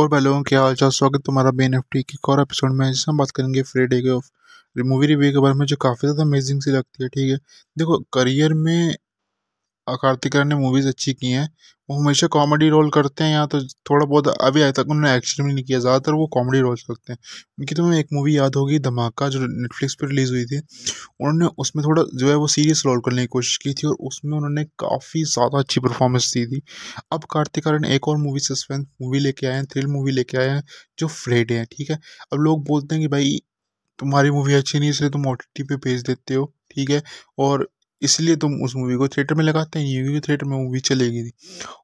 और भाई लोगों के हाल चाल स्वागत तुम्हारा बी एन टी एक और एपिसोड में जिसमें बात करेंगे फ्री डे के ऑफ मूवी रिव्यू के बारे में जो काफ़ी ज़्यादा अमेजिंग सी लगती है ठीक है देखो करियर में कार्तिक ने मूवीज़ अच्छी की हैं वो हमेशा कॉमेडी रोल करते हैं या तो थोड़ा बहुत अभी आज तक उन्होंने एक्शन भी नहीं किया ज़्यादातर वो कॉमेडी रोल करते हैं उनकी तुम्हें तो एक मूवी याद होगी धमाका जो नेटफ्लिक्स पर रिलीज़ हुई थी उन्होंने उसमें थोड़ा जो है वो सीरियस रोल करने की कोशिश की थी और उसमें उन्होंने काफ़ी ज़्यादा अच्छी परफॉर्मेंस दी थी अब कार्तिक आर्यन एक और मूवी सस्पेंस मूवी लेके आए हैं थ्रिल मूवी लेके आए हैं जो फ्रेड है ठीक है अब लोग बोलते हैं कि भाई तुम्हारी मूवी अच्छी नहीं इसलिए तुम ओ टी पे भेज देते हो ठीक है और इसलिए तुम उस मूवी को थिएटर में लगाते हैं ये भी थिएटर में मूवी चलेगी थी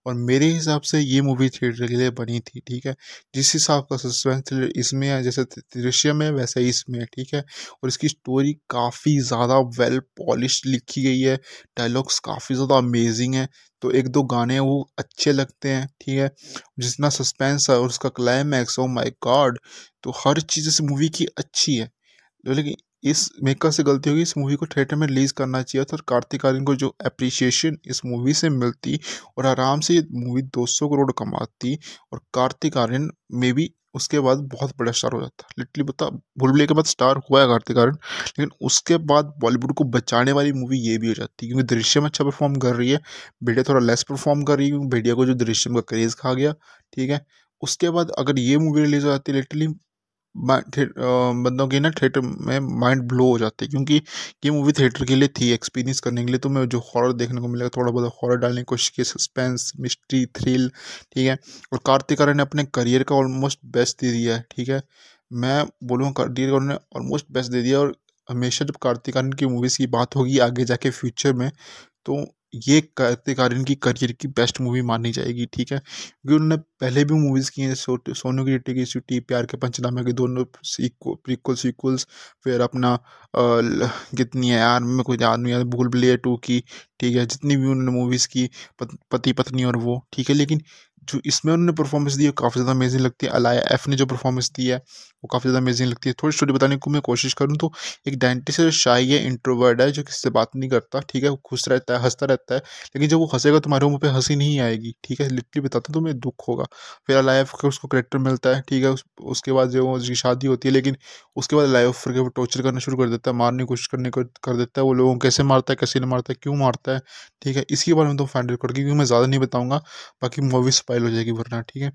और मेरे हिसाब से ये मूवी थिएटर के लिए बनी थी ठीक है जिस हिसाब का सस्पेंस थ्रिलर इसमें है जैसे दृश्य में वैसे ही इसमें है ठीक है और इसकी स्टोरी काफ़ी ज़्यादा वेल पॉलिश लिखी गई है डायलॉग्स काफ़ी ज़्यादा अमेजिंग है तो एक दो गाने वो अच्छे लगते हैं ठीक है जितना सस्पेंस है और उसका क्लाइमैक्स ओ माई गॉड तो हर चीज़ इस मूवी की अच्छी है तो लेकिन इस मेकर से गलती होगी इस मूवी को थिएटर में रिलीज़ करना चाहिए था और कार्तिक आर्यन को जो अप्रिसिएशन इस मूवी से मिलती और आराम से ये मूवी 200 करोड़ कमाती और कार्तिक आर्यन में भी उसके बाद बहुत बड़ा स्टार हो जाता लिटली बता भूलभुले के बाद स्टार हुआ है कार्तिक आर्यन लेकिन उसके बाद बॉलीवुड को बचाने वाली मूवी ये भी हो जाती है क्योंकि दृश्यम अच्छा परफॉर्म कर रही है भेड़िया थोड़ा लेस परफॉर्म कर रही है क्योंकि भेड़िया को जो दृश्यम का क्रेज़ खा गया ठीक है उसके बाद अगर ये मूवी रिलीज़ हो जाती है लिटली बंदों की ना थिएटर में माइंड ब्लो हो जाती है क्योंकि ये मूवी थिएटर के लिए थी एक्सपीरियंस करने के लिए तो मैं जो हॉरर देखने को मिलेगा थोड़ा बहुत हॉरर डालने की कोशिश की सस्पेंस मिस्ट्री थ्रिल ठीक है और कार्तिक आर्यन ने अपने करियर का ऑलमोस्ट बेस्ट दे दिया है ठीक है मैं बोलूँगा कार्तिक आर्यन ने ऑलमोस्ट बेस्ट दे दिया और हमेशा जब कार्तिक आर्यन की मूवीज़ की बात होगी आगे जाके फ्यूचर में तो ये कार्तिक आर्यन की करियर की बेस्ट मूवी मानी जाएगी ठीक है क्योंकि उन्होंने पहले भी मूवीज़ की हैं सो, सोनू की डिटी की सूटी प्यार के पंचनामे के दोनों सीक्वल प्रीक्वल सीक्वल्स फिर अपना आ, कितनी है यार में कोई याद नहीं याद भूल भुलैया टू की ठीक है जितनी भी उन्होंने मूवीज़ की पति पत्नी और वो ठीक है लेकिन जो इसमें उन्होंने परफॉर्मेंस दी है काफ़ी ज़्यादा अमेजिंग लगती है अलाया एफ ने जो परफॉर्मेंस दी है वो काफ़ी ज़्यादा अमेजिंग लगती है थोड़ी स्टोरी बताने को मैं कोशिश करूँ तो एक डेंटिस्ट है जो शाही है इंट्रोवर्ड है जो किसी से बात नहीं करता ठीक है वो खुश रहता है हंसता रहता है लेकिन जब वो हंसेगा तो तुम्हारे मुँह पर हंसी नहीं आएगी ठीक है लिटली बताता तो तुम्हें दुख होगा फिर अलाया एफ का उसको करेक्टर मिलता है ठीक है उसके बाद जो उसकी शादी होती है लेकिन उसके बाद अलाया एफ के वो टॉर्चर करना शुरू कर देता है मारने की कोशिश करने कर देता है वो लोगों को कैसे मारता है कैसे नहीं मारता है क्यों मारता है ठीक है इसके बारे में तो फाइंड आउट करके क्योंकि मैं ज़्यादा नहीं बताऊँगा बाकी मूवीज फाइल हो जाएगी वरना ठीक है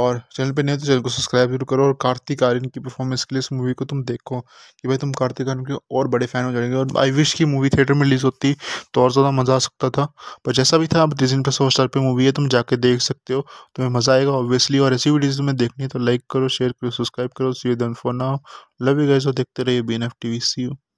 और चैनल पे नहीं तो चैनल को सब्सक्राइब जरूर करो और कार्तिक आर्यन की परफॉर्मेंस के लिए इस मूवी को तुम देखो कि भाई तुम कार्तिक आर्यन के और बड़े फैन हो जाएंगे और आई विश की मूवी थिएटर में रिलीज़ होती तो और ज़्यादा मज़ा आ सकता था पर जैसा भी था अब डिजन पर फोर स्टार पर मूवी है तुम जाके देख सकते हो तुम्हें मज़ा आएगा ऑब्वियसली और ऐसी वीडियोज़ तुम्हें देखनी है तो लाइक करो शेयर करो सब्सक्राइब करो see for now love you guys और देखते रहिए B N F TV see you you